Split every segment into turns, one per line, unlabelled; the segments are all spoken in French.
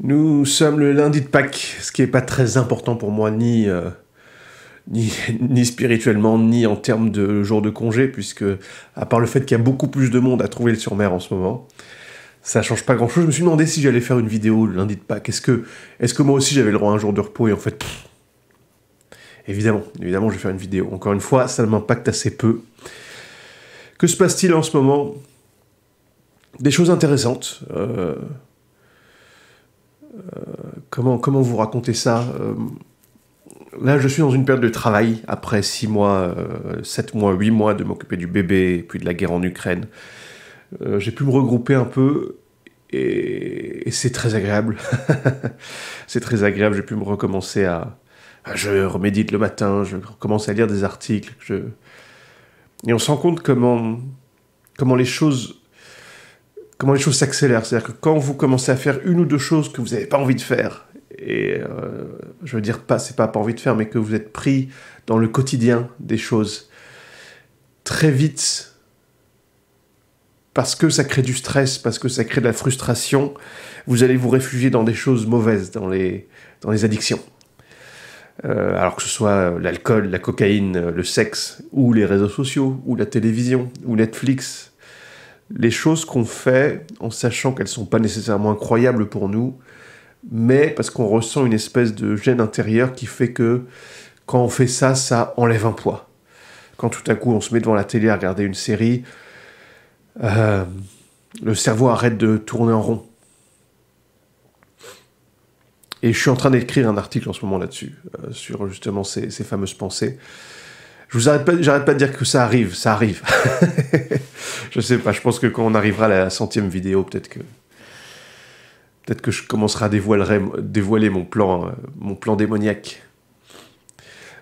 Nous sommes le lundi de Pâques, ce qui n'est pas très important pour moi, ni, euh, ni, spirituellement, ni en termes de jour de congé, puisque, à part le fait qu'il y a beaucoup plus de monde à trouver le surmer en ce moment, ça change pas grand chose. Je me suis demandé si j'allais faire une vidéo le lundi de Pâques. Est-ce que, est que moi aussi j'avais le droit à un jour de repos et en fait. évidemment, évidemment, je vais faire une vidéo. Encore une fois, ça m'impacte assez peu. Que se passe-t-il en ce moment Des choses intéressantes. Euh, euh, comment, comment vous racontez ça euh, Là, je suis dans une période de travail après 6 mois, 7 euh, mois, 8 mois de m'occuper du bébé, puis de la guerre en Ukraine. J'ai pu me regrouper un peu et, c'est très agréable. c'est très agréable, j'ai pu me recommencer à, Je remédite le matin, je commence à lire des articles. Je... Et on se compte comment, comment les choses comment les choses s'accélèrent. C'est-à-dire que quand vous commencez à faire une ou deux choses que vous n'avez pas envie de faire, et euh, je veux dire pas, c'est pas pas envie de faire, mais que vous êtes pris dans le quotidien des choses, très vite, parce que ça crée du stress, parce que ça crée de la frustration, vous allez vous réfugier dans des choses mauvaises, dans les, dans les addictions. Euh, alors que ce soit l'alcool, la cocaïne, le sexe, ou les réseaux sociaux, ou la télévision, ou Netflix, les choses qu'on fait en sachant qu'elles ne sont pas nécessairement incroyables pour nous, mais parce qu'on ressent une espèce de gêne intérieure qui fait que quand on fait ça, ça enlève un poids. Quand tout à coup on se met devant la télé à regarder une série, euh, le cerveau arrête de tourner en rond. Et je suis en train d'écrire un article en ce moment là-dessus, euh, sur justement ces fameuses pensées j'arrête pas de dire que ça arrive, ça arrive. je sais pas, je pense que quand on arrivera à la centième vidéo, peut-être que peut-être que je commencerai à dévoiler, mon plan, euh, mon plan démoniaque.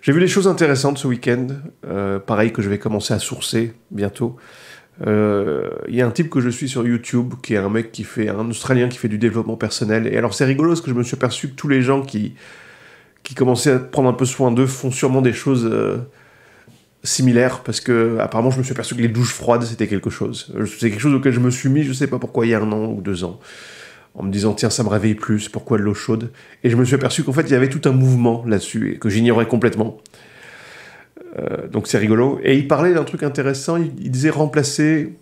J'ai vu des choses intéressantes ce week-end, euh, pareil que je vais commencer à sourcer bientôt. Euh, il y a un type que je suis sur YouTube qui est un mec qui fait, un Australien qui fait du développement personnel. Et alors c'est rigolo parce que je me suis aperçu que tous les gens qui, qui commençaient à prendre un peu soin d'eux font sûrement des choses similaire parce que apparemment je me suis aperçu que les douches froides c'était quelque chose. Euh, c'est quelque chose auquel je me suis mis, je sais pas pourquoi, il y a un an ou deux ans, en me disant tiens ça me réveille plus, pourquoi de l'eau chaude Et je me suis aperçu qu'en fait il y avait tout un mouvement là-dessus et que j'ignorais complètement. Euh, donc c'est rigolo. Et il parlait d'un truc intéressant, il, il disait remplacer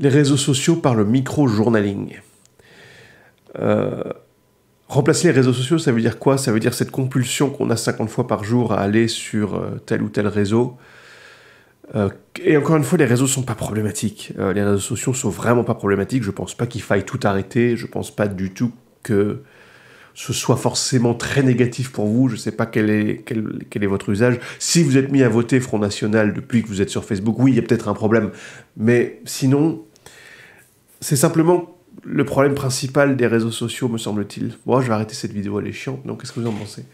les réseaux sociaux par le micro-journaling. Euh, Remplacer les réseaux sociaux, ça veut dire quoi Ça veut dire cette compulsion qu'on a 50 fois par jour à aller sur euh, tel ou tel réseau. Euh, et encore une fois, les réseaux sont pas problématiques. Euh, les réseaux sociaux sont vraiment pas problématiques. Je ne pense pas qu'il faille tout arrêter. Je ne pense pas du tout que ce soit forcément très négatif pour vous. Je ne sais pas quel est, quel est votre usage. Si vous êtes mis à voter Front National depuis que vous êtes sur Facebook, oui, il y a peut-être un problème. Mais sinon, c'est simplement le problème principal des réseaux sociaux, me semble-t-il. bon, je vais arrêter cette vidéo, elle est chiante, donc qu'est-ce que vous en pensez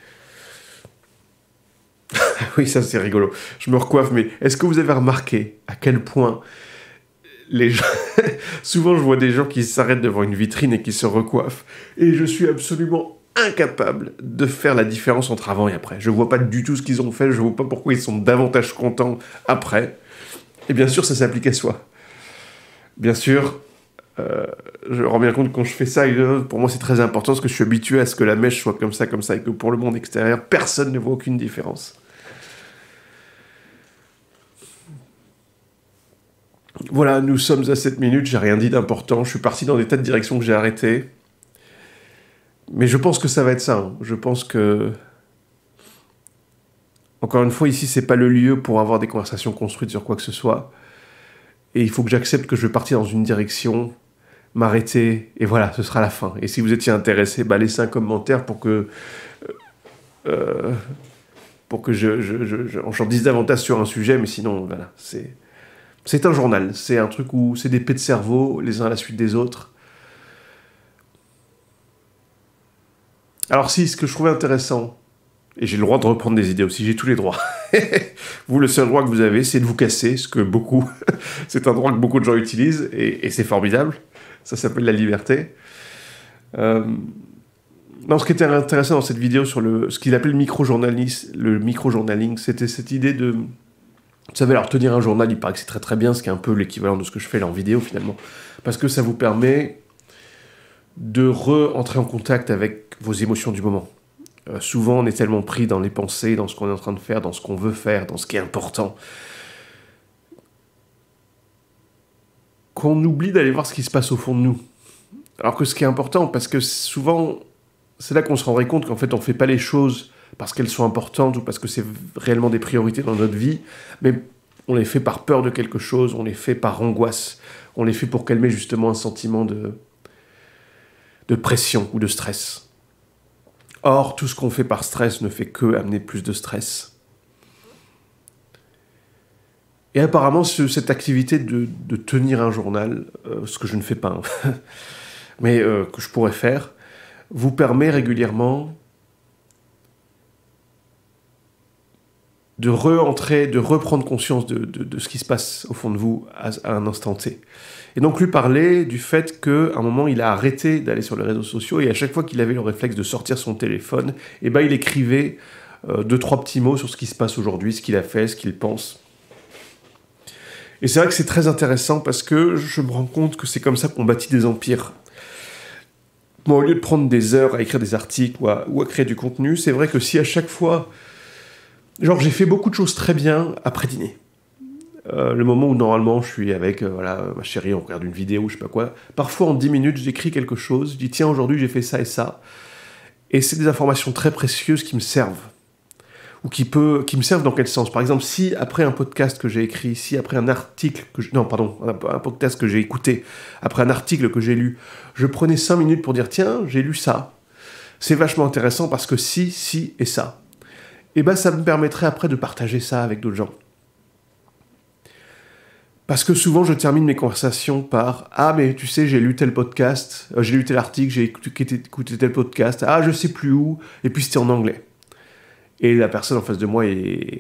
Oui, ça c'est rigolo. Je me recoiffe, mais est-ce que vous avez remarqué à quel point les gens... Souvent, je vois des gens qui s'arrêtent devant une vitrine et qui se recoiffent. Et je suis absolument incapable de faire la différence entre avant et après. Je vois pas du tout ce qu'ils ont fait, je vois pas pourquoi ils sont davantage contents après. Et bien sûr, ça s'applique à soi. Bien sûr, euh, je me rends bien compte quand je fais ça, pour moi c'est très important parce que je suis habitué à ce que la mèche soit comme ça, comme ça, et que pour le monde extérieur, personne ne voit aucune différence. Voilà, nous sommes à 7 minutes, j'ai rien dit d'important, je suis parti dans des tas de directions que j'ai arrêtées. Mais je pense que ça va être ça. Hein. Je pense que. Encore une fois, ici, c'est pas le lieu pour avoir des conversations construites sur quoi que ce soit. Et il faut que j'accepte que je vais partir dans une direction m'arrêter et voilà, ce sera la fin. Et si vous étiez intéressé, bah, laissez un commentaire pour que. Euh, euh, pour que je, je, je, dise davantage sur un sujet, mais sinon, voilà, c'est. C'est un journal, c'est un truc où c'est des pets de cerveau, les uns à la suite des autres. Alors si, ce que je trouvais intéressant, et j'ai le droit de reprendre des idées aussi, j'ai tous les droits. vous, le seul droit que vous avez, c'est de vous casser, ce que beaucoup, c'est un droit que beaucoup de gens utilisent, et c'est formidable. Ça s'appelle la liberté. Euh, non, ce qui était intéressant dans cette vidéo sur le, ce qu'il appelait le micro-journalisme, le micro-journaling, c'était cette idée de. Vous savez, alors tenir un journal, il paraît que c'est très très bien, ce qui est un peu l'équivalent de ce que je fais là en vidéo finalement, parce que ça vous permet de re-entrer en contact avec vos émotions du moment. Euh, souvent, on est tellement pris dans les pensées, dans ce qu'on est en train de faire, dans ce qu'on veut faire, dans ce qui est important, qu'on oublie d'aller voir ce qui se passe au fond de nous. Alors que ce qui est important, parce que souvent, c'est là qu'on se rendrait compte qu'en fait, on ne fait pas les choses parce qu'elles sont importantes ou parce que c'est réellement des priorités dans notre vie, mais on les fait par peur de quelque chose, on les fait par angoisse, on les fait pour calmer justement un sentiment de, de pression ou de stress. Or, tout ce qu'on fait par stress ne fait que amener plus de stress. Et apparemment, cette activité de, tenir un journal, euh, ce que je ne fais pas, mais euh, que je pourrais faire, vous permet régulièrement de re de reprendre conscience de, ce qui se passe au fond de vous à, un instant T. Et donc lui parler du fait qu'à un moment, il a arrêté d'aller sur les réseaux sociaux et à chaque fois qu'il avait le réflexe de sortir son téléphone, eh ben, il écrivait euh, deux, trois petits mots sur ce qui se passe aujourd'hui, ce qu'il a fait, ce qu'il pense. Et c'est vrai que c'est très intéressant parce que je me rends compte que c'est comme ça qu'on bâtit des empires. au lieu de prendre des heures à écrire des articles ou à, créer du contenu, c'est vrai que si à chaque fois, genre j'ai fait beaucoup de choses très bien après dîner. Euh, le moment où normalement je suis avec euh, voilà, ma chérie, on regarde une vidéo, je sais pas quoi. Parfois en 10 minutes, j'écris quelque chose, je dis tiens, aujourd'hui j'ai fait ça et ça. Et c'est des informations très précieuses qui me servent ou qui peut, qui me servent dans quel sens Par exemple, si après un podcast que j'ai écrit, si après un article que je, non, pardon, un, podcast que j'ai écouté, après un article que j'ai lu, je prenais cinq minutes pour dire tiens, j'ai lu ça. C'est vachement intéressant parce que si, si et ça. Et eh ben ça me permettrait après de partager ça avec d'autres gens. Parce que souvent, je termine mes conversations par Ah, mais tu sais, j'ai lu tel podcast, euh, j'ai lu tel article, j'ai écouté, écouté, tel podcast, ah, je sais plus où, et puis c'était en anglais et la personne en face de moi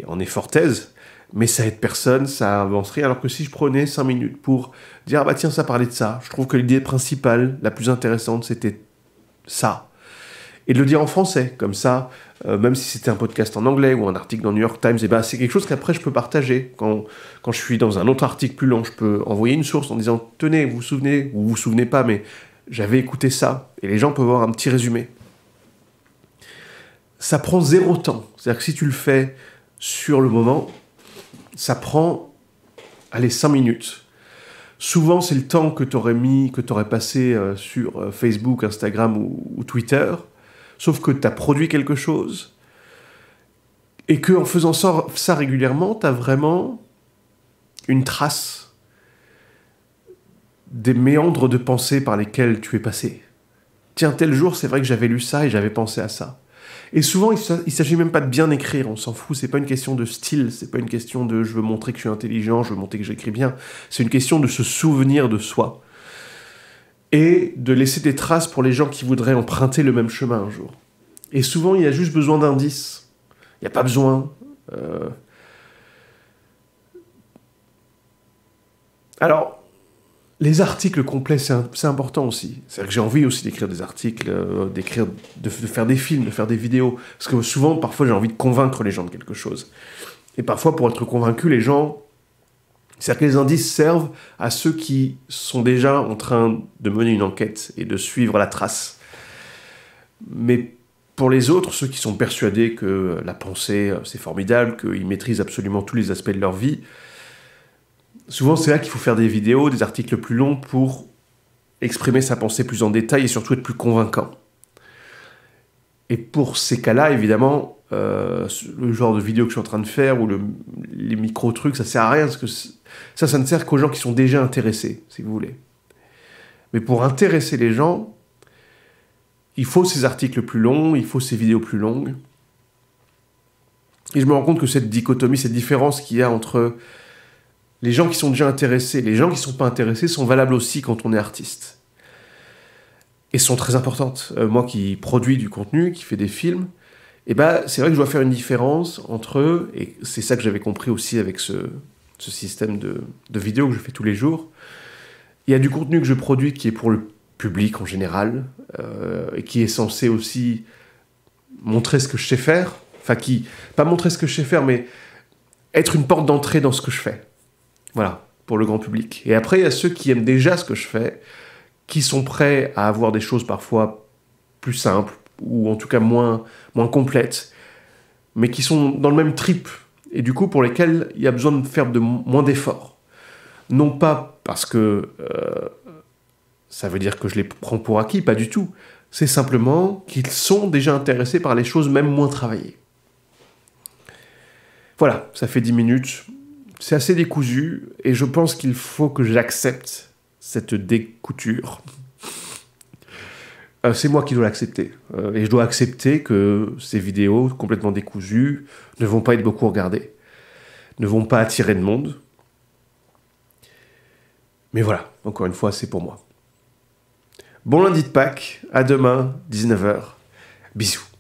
en est fort aise, mais ça aide personne, ça avancerait Alors que si je prenais 5 minutes pour dire ah bah tiens, ça parlait de ça, je trouve que l'idée principale, la plus intéressante, c'était ça. Et de le dire en français, comme ça, euh, même si c'était un podcast en anglais ou un article dans New York Times, et eh bah ben, c'est quelque chose qu'après je peux partager. Quand, je suis dans un autre article plus long, je peux envoyer une source en disant Tenez, vous vous souvenez, ou vous vous souvenez pas, mais j'avais écouté ça. Et les gens peuvent voir un petit résumé ça prend zéro temps. C'est-à-dire que si tu le fais sur le moment, ça prend, allez, 5 minutes. Souvent, c'est le temps que tu aurais mis, que tu aurais passé euh, sur euh, Facebook, Instagram ou, Twitter, sauf que tu as produit quelque chose, et que en faisant ça, ça régulièrement, tu as vraiment une trace des méandres de pensée par lesquels tu es passé. Tiens, tel jour, c'est vrai que j'avais lu ça et j'avais pensé à ça. Et souvent, il ne s'agit même pas de bien écrire, on s'en fout, c'est pas une question de style, c'est pas une question de je veux montrer que je suis intelligent, je veux montrer que j'écris bien, c'est une question de se souvenir de soi. Et de laisser des traces pour les gens qui voudraient emprunter le même chemin un jour. Et souvent, il y a juste besoin d'indices. Il n'y a pas besoin. Euh. Alors, les articles complets, c'est important aussi. cest que j'ai envie aussi d'écrire des articles, euh, d'écrire, de, de, faire des films, de faire des vidéos. Parce que souvent, parfois, j'ai envie de convaincre les gens de quelque chose. Et parfois, pour être convaincu, les gens. C'est-à-dire que les indices servent à ceux qui sont déjà en train de mener une enquête et de suivre la trace. Mais pour les autres, ceux qui sont persuadés que la pensée, euh, c'est formidable, qu'ils maîtrisent absolument tous les aspects de leur vie, souvent c'est là qu'il faut faire des vidéos, des articles plus longs pour exprimer sa pensée plus en détail et surtout être plus convaincant. Et pour ces cas-là, évidemment, euh, le genre de vidéo que je suis en train de faire ou les micro-trucs, ça sert à rien parce que ça, ça ne sert qu'aux gens qui sont déjà intéressés, si vous voulez. Mais pour intéresser les gens, il faut ces articles plus longs, il faut ces vidéos plus longues. Et je me rends compte que cette dichotomie, cette différence qu'il y a entre les gens qui sont déjà intéressés, les gens qui ne sont pas intéressés sont valables aussi quand on est artiste. Et sont très importantes. Euh, moi qui produis du contenu, qui fais des films, eh ben, c'est vrai que je dois faire une différence entre eux, et c'est ça que j'avais compris aussi avec ce, système de, vidéos que je fais tous les jours. Il y a du contenu que je produis qui est pour le public en général, euh, et qui est censé aussi montrer ce que je sais faire, enfin qui, pas montrer ce que je sais faire, mais être une porte d'entrée dans ce que je fais. Voilà, pour le grand public. Et après, il y a ceux qui aiment déjà ce que je fais, qui sont prêts à avoir des choses parfois plus simples, ou en tout cas moins, moins complètes, mais qui sont dans le même trip, et du coup pour lesquels il y a besoin de faire de moins d'efforts. Non pas parce que euh, ça veut dire que je les prends pour acquis, pas du tout. C'est simplement qu'ils sont déjà intéressés par les choses même moins travaillées. Voilà, ça fait 10 minutes c'est assez décousu et je pense qu'il faut que j'accepte cette découture. Euh, c'est moi qui dois l'accepter. Euh, et je dois accepter que ces vidéos complètement décousues ne vont pas être beaucoup regardées, ne vont pas attirer de monde. Mais voilà, encore une fois, c'est pour moi. Bon lundi de Pâques, à demain, 19h. Bisous.